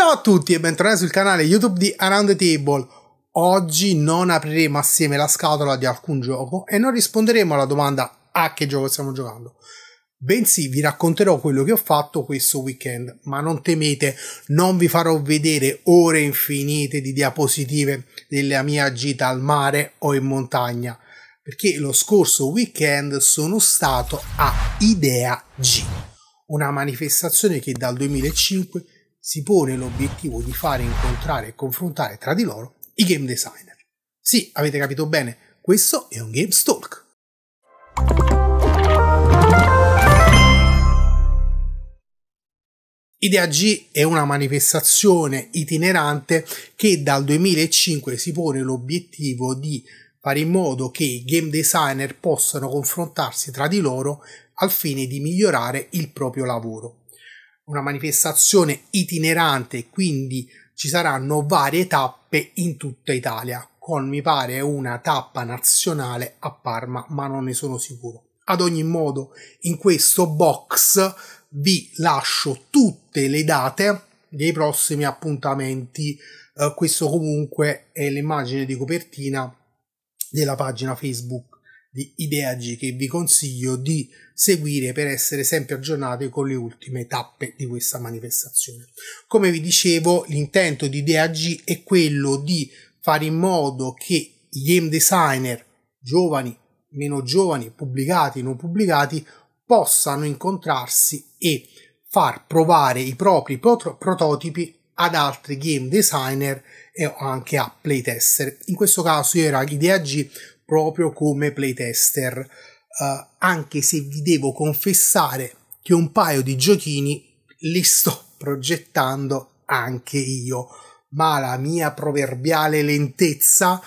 Ciao a tutti e bentornati sul canale YouTube di Around the Table. Oggi non apriremo assieme la scatola di alcun gioco e non risponderemo alla domanda a che gioco stiamo giocando. Bensì vi racconterò quello che ho fatto questo weekend, ma non temete, non vi farò vedere ore infinite di diapositive della mia gita al mare o in montagna, perché lo scorso weekend sono stato a Idea G, una manifestazione che dal 2005 si pone l'obiettivo di fare incontrare e confrontare tra di loro i game designer. Sì, avete capito bene, questo è un Game Stalk. Idea G è una manifestazione itinerante che dal 2005 si pone l'obiettivo di fare in modo che i game designer possano confrontarsi tra di loro al fine di migliorare il proprio lavoro una manifestazione itinerante quindi ci saranno varie tappe in tutta Italia, con mi pare una tappa nazionale a Parma, ma non ne sono sicuro. Ad ogni modo, in questo box vi lascio tutte le date dei prossimi appuntamenti. Eh, questo comunque è l'immagine di copertina della pagina Facebook di Idea G che vi consiglio di seguire per essere sempre aggiornati con le ultime tappe di questa manifestazione. Come vi dicevo, l'intento di Idea G è quello di fare in modo che i game designer giovani, meno giovani, pubblicati, non pubblicati, possano incontrarsi e far provare i propri prot- prototipi ad altri game designer e anche a playtester. In questo caso io era l'idea G proprio come playtester, uh, anche se vi devo confessare che un paio di giochini li sto progettando anche io, ma la mia proverbiale lentezza uh,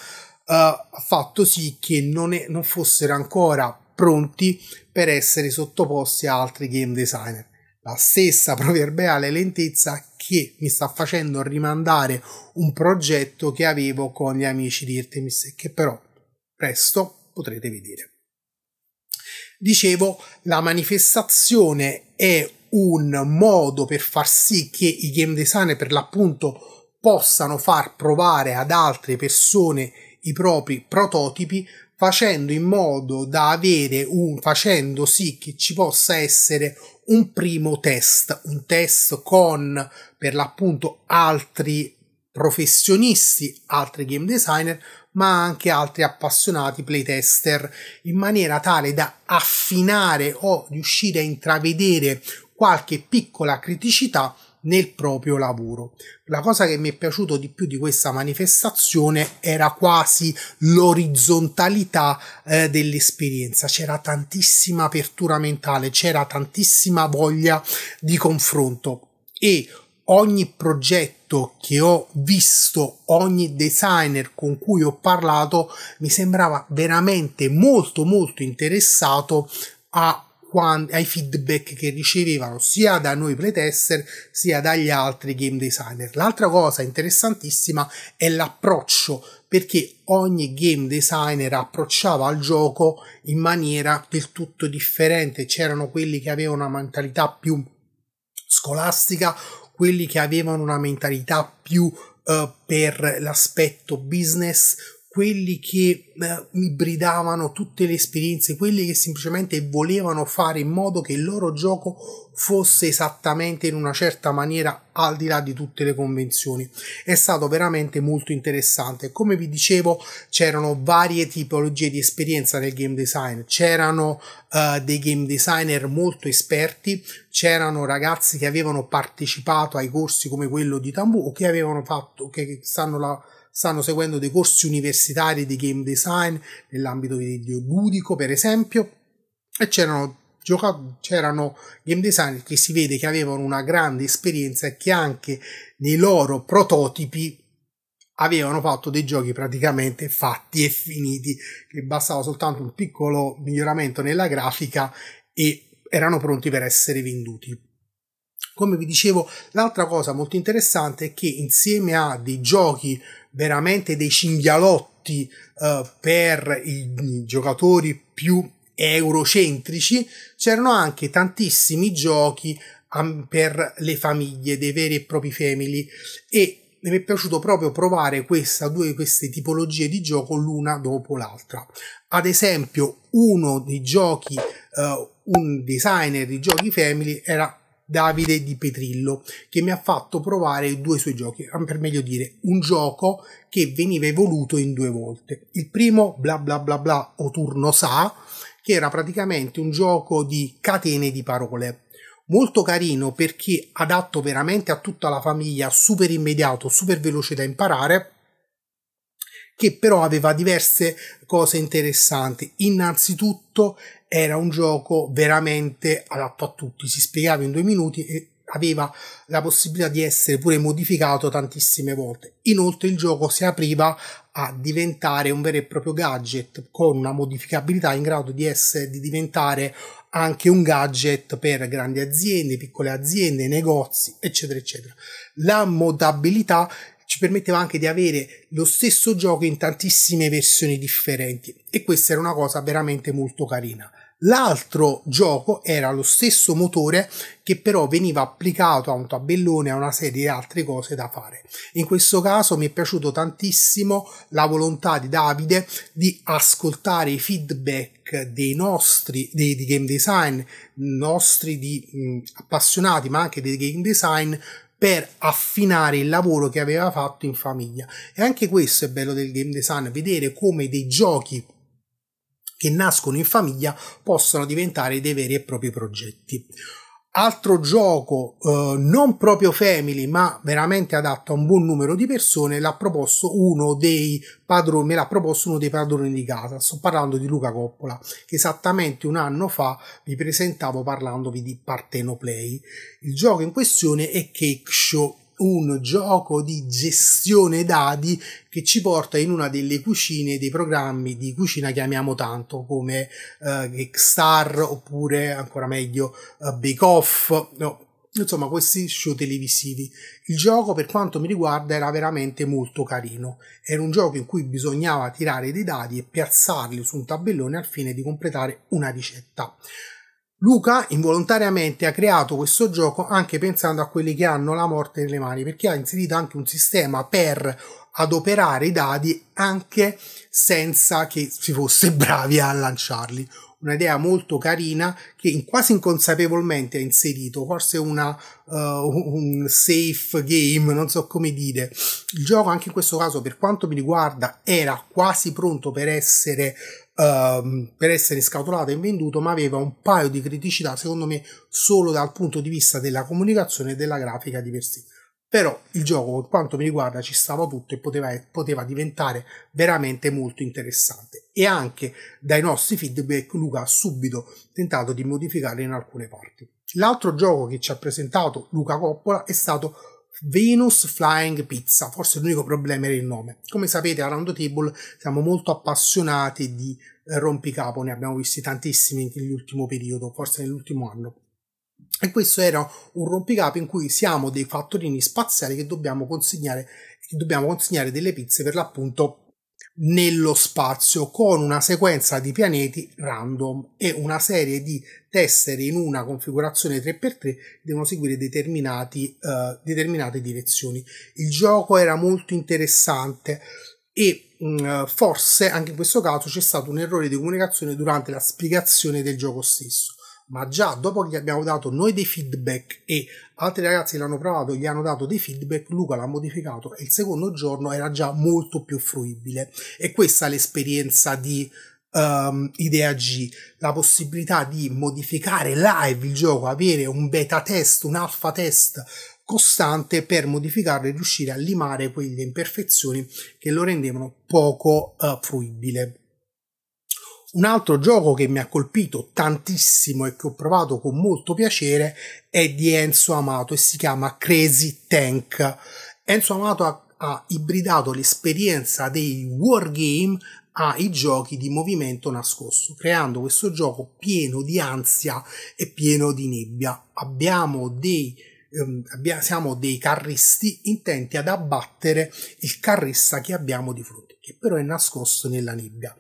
ha fatto sì che non, è, non fossero ancora pronti per essere sottoposti a altri game designer. La stessa proverbiale lentezza che mi sta facendo rimandare un progetto che avevo con gli amici di Irtemis, che però presto potrete vedere. Dicevo, la manifestazione è un modo per far sì che i game designer per l'appunto possano far provare ad altre persone i propri prototipi facendo in modo da avere un facendo sì che ci possa essere un primo test, un test con per l'appunto altri professionisti, altri game designer, ma anche altri appassionati playtester, in maniera tale da affinare o riuscire a intravedere qualche piccola criticità nel proprio lavoro. La cosa che mi è piaciuto di più di questa manifestazione era quasi l'orizzontalità eh, dell'esperienza, c'era tantissima apertura mentale, c'era tantissima voglia di confronto e ogni progetto detto che ho visto ogni designer con cui ho parlato, mi sembrava veramente molto molto interessato a ai feedback che ricevevano sia da noi playtester sia dagli altri game designer. L'altra cosa interessantissima è l'approccio perché ogni game designer approcciava al gioco in maniera del tutto differente. C'erano quelli che avevano una mentalità più scolastica quelli che avevano una mentalità più uh, per l'aspetto business quelli che eh, mi tutte le esperienze, quelli che semplicemente volevano fare in modo che il loro gioco fosse esattamente in una certa maniera al di là di tutte le convenzioni. È stato veramente molto interessante. Come vi dicevo, c'erano varie tipologie di esperienza nel game design. C'erano uh, dei game designer molto esperti, c'erano ragazzi che avevano partecipato ai corsi come quello di Tambu o che avevano fatto che stanno la stanno seguendo dei corsi universitari di game design nell'ambito videoludico, per esempio, e c'erano c'erano game design che si vede che avevano una grande esperienza e che anche nei loro prototipi avevano fatto dei giochi praticamente fatti e finiti, che bastava soltanto un piccolo miglioramento nella grafica e erano pronti per essere venduti. Come vi dicevo, l'altra cosa molto interessante è che insieme a dei giochi veramente dei cinghialotti eh, per i, i giocatori più eurocentrici, c'erano anche tantissimi giochi per le famiglie, dei veri e propri family e mi è piaciuto proprio provare questa, due queste tipologie di gioco l'una dopo l'altra. Ad esempio, uno dei giochi, uh, un designer di giochi family era Davide Di Petrillo che mi ha fatto provare due suoi giochi, eh, per meglio dire un gioco che veniva evoluto in due volte. Il primo, bla bla bla bla o turno sa, che era praticamente un gioco di catene di parole. Molto carino perché adatto veramente a tutta la famiglia, super immediato, super veloce da imparare che però aveva diverse cose interessanti. Innanzitutto era un gioco veramente adatto a tutti, si spiegava in due minuti e aveva la possibilità di essere pure modificato tantissime volte. Inoltre il gioco si apriva a diventare un vero e proprio gadget con una modificabilità in grado di, essere, di diventare anche un gadget per grandi aziende, piccole aziende, negozi, eccetera, eccetera. La modabilità ci permetteva anche di avere lo stesso gioco in tantissime versioni differenti e questa era una cosa veramente molto carina. L'altro gioco era lo stesso motore che però veniva applicato a un tabellone, a una serie di altre cose da fare. In questo caso mi è piaciuto tantissimo la volontà di Davide di ascoltare i feedback dei nostri, dei, di game design, nostri di, mh, mm, appassionati ma anche dei game design per affinare il lavoro che aveva fatto in famiglia. E anche questo è bello del game design, vedere come dei giochi che nascono in famiglia possono diventare dei veri e propri progetti altro gioco eh, non proprio family ma veramente adatto a un buon numero di persone l'ha proposto uno dei padroni me l'ha proposto uno dei padroni di casa sto parlando di Luca Coppola che esattamente un anno fa vi presentavo parlandovi di Partenoplay il gioco in questione è Cake Show un gioco di gestione dadi che ci porta in una delle cucine, dei programmi di cucina che amiamo tanto, come eh, Star oppure ancora meglio eh, Bake Off. No, insomma, questi show televisivi. Il gioco, per quanto mi riguarda, era veramente molto carino. Era un gioco in cui bisognava tirare dei dadi e piazzarli su un tabellone al fine di completare una ricetta. Luca involontariamente ha creato questo gioco anche pensando a quelli che hanno la morte nelle mani, perché ha inserito anche un sistema per adoperare i dadi anche senza che si fosse bravi a lanciarli un'idea molto carina che quasi inconsapevolmente ha inserito, forse una, uh, un safe game, non so come dire. Il gioco anche in questo caso, per quanto mi riguarda, era quasi pronto per essere Uh, per essere scatolato e venduto, ma aveva un paio di criticità, secondo me, solo dal punto di vista della comunicazione e della grafica di per sé però il gioco per quanto mi riguarda ci stava tutto e poteva, poteva diventare veramente molto interessante e anche dai nostri feedback Luca ha subito tentato di modificarli in alcune parti. L'altro gioco che ci ha presentato Luca Coppola è stato Venus Flying Pizza, forse l'unico problema era il nome. Come sapete a Roundtable siamo molto appassionati di rompicapo, ne abbiamo visti tantissimi nell'ultimo periodo, forse nell'ultimo anno. E questo era un rompicapo in cui siamo dei fattorini spaziali che dobbiamo consegnare, che dobbiamo consegnare delle pizze per l'appunto nello spazio con una sequenza di pianeti random e una serie di tessere in una configurazione 3x3 devono seguire determinati, uh, determinate direzioni. Il gioco era molto interessante e mh, mm, forse anche in questo caso c'è stato un errore di comunicazione durante la spiegazione del gioco stesso ma già dopo che gli abbiamo dato noi dei feedback e altri ragazzi l'hanno provato e gli hanno dato dei feedback, Luca l'ha modificato e il secondo giorno era già molto più fruibile. E questa è l'esperienza di um, Idea G, la possibilità di modificare live il gioco, avere un beta test, un alpha test costante per modificarlo e riuscire a limare quelle imperfezioni che lo rendevano poco uh, fruibile. Un altro gioco che mi ha colpito tantissimo e che ho provato con molto piacere è di Enzo Amato e si chiama Crazy Tank. Enzo Amato ha, ha ibridato l'esperienza dei wargame ai giochi di movimento nascosto, creando questo gioco pieno di ansia e pieno di nebbia. Abbiamo dei ehm, siamo dei carristi intenti ad abbattere il carrista che abbiamo di fronte, che però è nascosto nella nebbia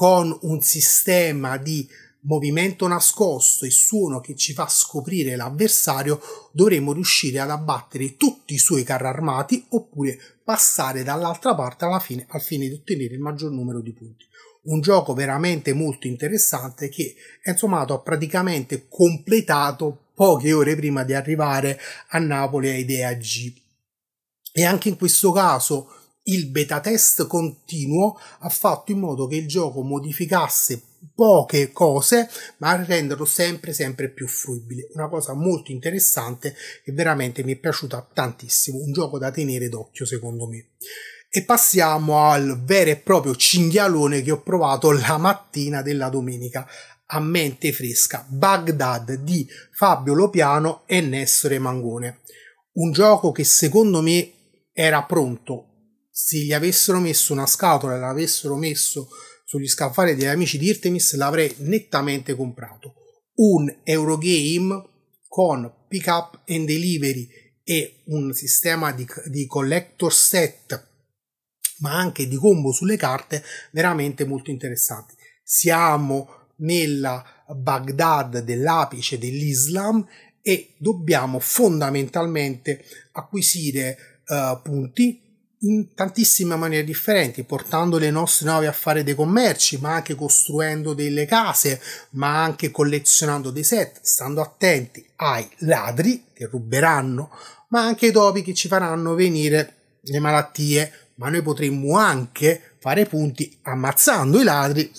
con un sistema di movimento nascosto e suono che ci fa scoprire l'avversario, dovremo riuscire ad abbattere tutti i suoi carri armati oppure passare dall'altra parte alla fine al fine di ottenere il maggior numero di punti. Un gioco veramente molto interessante che insomma ho praticamente completato poche ore prima di arrivare a Napoli a Idea G. E anche in questo caso il beta test continuo ha fatto in modo che il gioco modificasse poche cose ma renderlo sempre sempre più fruibile una cosa molto interessante che veramente mi è piaciuta tantissimo un gioco da tenere d'occhio secondo me e passiamo al vero e proprio cinghialone che ho provato la mattina della domenica a mente fresca Baghdad di Fabio Lopiano e Nessore Mangone un gioco che secondo me era pronto se gli avessero messo una scatola e l'avessero messo sugli scaffali degli amici di Irtemis, l'avrei nettamente comprato. Un Eurogame con pick up and delivery e un sistema di, di collector set, ma anche di combo sulle carte, veramente molto interessanti. Siamo nella Baghdad dell'apice dell'Islam e dobbiamo fondamentalmente acquisire uh, punti in tantissime maniere differenti, portando le nostre navi a fare dei commerci, ma anche costruendo delle case, ma anche collezionando dei set, stando attenti ai ladri che ruberanno, ma anche ai topi che ci faranno venire le malattie, ma noi potremmo anche fare punti ammazzando i ladri,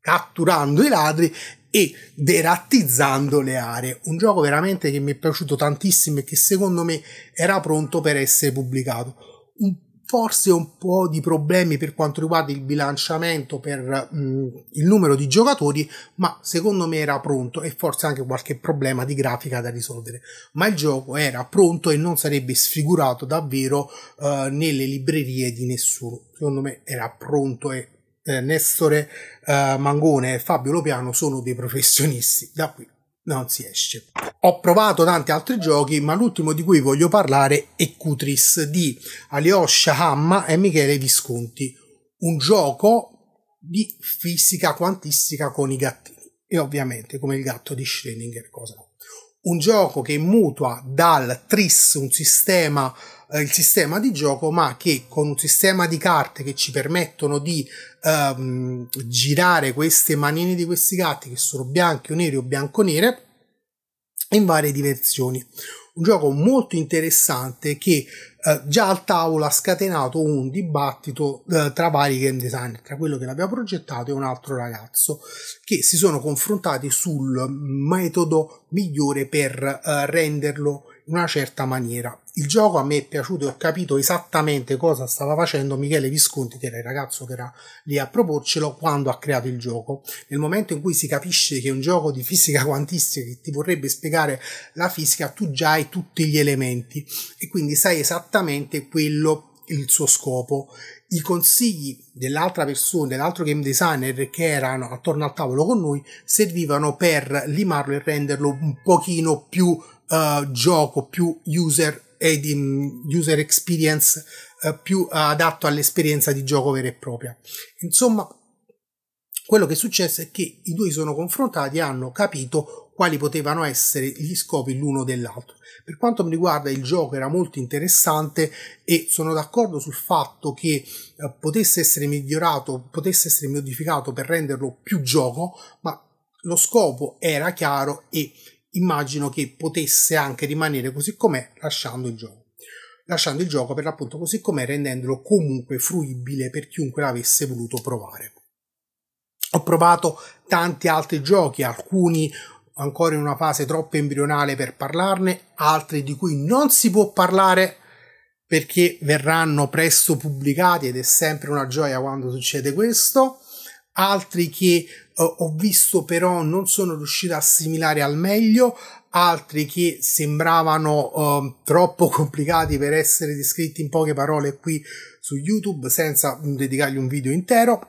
catturando i ladri e derattizzando le aree. Un gioco veramente che mi è piaciuto tantissimo e che secondo me era pronto per essere pubblicato. Un forse un po' di problemi per quanto riguarda il bilanciamento per mh, mm, il numero di giocatori, ma secondo me era pronto e forse anche qualche problema di grafica da risolvere. Ma il gioco era pronto e non sarebbe sfigurato davvero eh, nelle librerie di nessuno. Secondo me era pronto e eh, Nestore eh, Mangone e Fabio Lopiano sono dei professionisti. Da qui non si esce. Ho provato tanti altri giochi, ma l'ultimo di cui voglio parlare è Cutris di Alyosha Hamma e Michele Visconti, un gioco di fisica quantistica con i gattini e ovviamente come il gatto di Schrödinger cosa Un gioco che mutua dal TRIS, un sistema eh, il sistema di gioco, ma che con un sistema di carte che ci permettono di ehm, girare queste manine di questi gatti, che sono bianchi o neri o bianco-nere, in varie diversioni. Un gioco molto interessante che eh, già al tavolo ha scatenato un dibattito eh, tra vari game designer, tra quello che l'aveva progettato e un altro ragazzo, che si sono confrontati sul metodo migliore per eh, renderlo in una certa maniera il gioco a me è piaciuto e ho capito esattamente cosa stava facendo Michele Visconti, che era il ragazzo che era lì a proporcelo quando ha creato il gioco. Nel momento in cui si capisce che è un gioco di fisica quantistica che ti vorrebbe spiegare la fisica, tu già hai tutti gli elementi e quindi sai esattamente quello il suo scopo. I consigli dell'altra persona, dell'altro game designer che erano attorno al tavolo con noi, servivano per limarlo e renderlo un pochino più uh, gioco, più user e di mm, user experience eh, più adatto all'esperienza di gioco vera e propria. Insomma, quello che è successo è che i due si sono confrontati e hanno capito quali potevano essere gli scopi l'uno dell'altro. Per quanto mi riguarda il gioco era molto interessante e sono d'accordo sul fatto che eh, potesse essere migliorato, potesse essere modificato per renderlo più gioco, ma lo scopo era chiaro e immagino che potesse anche rimanere così com'è lasciando il gioco lasciando il gioco per l'appunto così com'è rendendolo comunque fruibile per chiunque l'avesse voluto provare ho provato tanti altri giochi alcuni ancora in una fase troppo embrionale per parlarne altri di cui non si può parlare perché verranno presto pubblicati ed è sempre una gioia quando succede questo altri che ho visto però non sono riuscito a assimilare al meglio altri che sembravano uh, troppo complicati per essere descritti in poche parole qui su YouTube senza dedicargli un video intero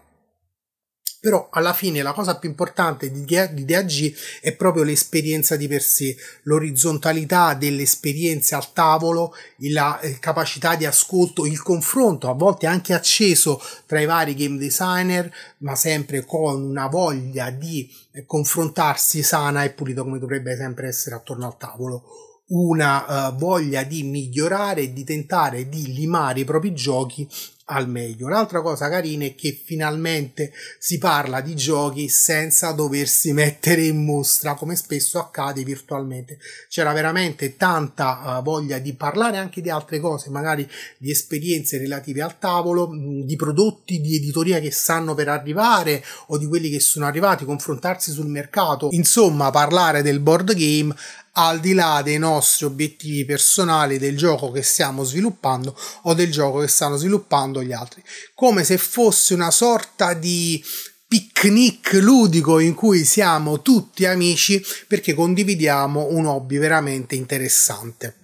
però alla fine la cosa più importante di, di DAG è proprio l'esperienza di per sé, l'orizzontalità delle esperienze al tavolo, la eh, capacità di ascolto, il confronto, a volte anche acceso tra i vari game designer, ma sempre con una voglia di confrontarsi sana e pulita come dovrebbe sempre essere attorno al tavolo una uh, voglia di migliorare e di tentare di limare i propri giochi al meglio. Un'altra cosa carina è che finalmente si parla di giochi senza doversi mettere in mostra, come spesso accade virtualmente. C'era veramente tanta eh, voglia di parlare anche di altre cose, magari di esperienze relative al tavolo, mm, di prodotti di editoria che stanno per arrivare o di quelli che sono arrivati, confrontarsi sul mercato, insomma parlare del board game al di là dei nostri obiettivi personali del gioco che stiamo sviluppando o del gioco che stanno sviluppando riguardo agli altri, come se fosse una sorta di picnic ludico in cui siamo tutti amici perché condividiamo un hobby veramente interessante.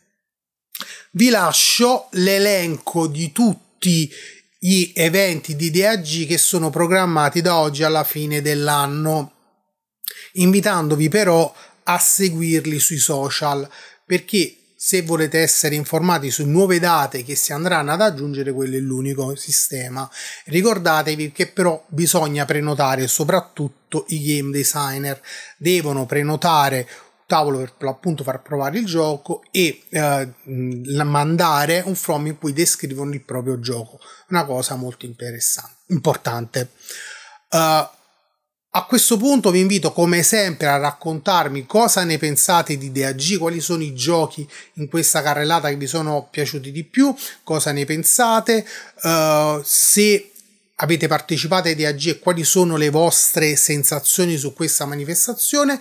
Vi lascio l'elenco di tutti gli eventi di DAG che sono programmati da oggi alla fine dell'anno, invitandovi però a seguirli sui social perché se volete essere informati su nuove date che si andranno ad aggiungere, quello è l'unico sistema. Ricordatevi che però bisogna prenotare, soprattutto i game designer devono prenotare un tavolo per appunto far provare il gioco e eh, mandare un from in cui descrivono il proprio gioco, una cosa molto interessante, importante. Uh, a questo punto vi invito come sempre a raccontarmi cosa ne pensate di Dea quali sono i giochi in questa carrellata che vi sono piaciuti di più, cosa ne pensate, uh, se avete partecipato ai DAG e quali sono le vostre sensazioni su questa manifestazione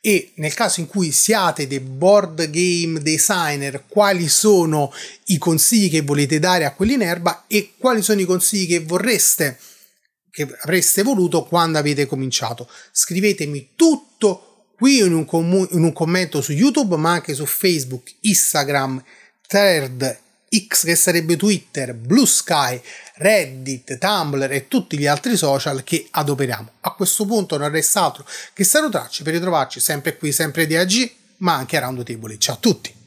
e nel caso in cui siate dei board game designer, quali sono i consigli che volete dare a quelli in erba e quali sono i consigli che vorreste dare che avreste voluto quando avete cominciato. Scrivetemi tutto qui in un, com- in un commento su YouTube, ma anche su Facebook, Instagram, Third X che sarebbe Twitter, Blue Sky, Reddit, Tumblr e tutti gli altri social che adoperiamo. A questo punto non resta altro che salutarci per ritrovarci sempre qui, sempre di AG, ma anche a Roundtable. Ciao a tutti!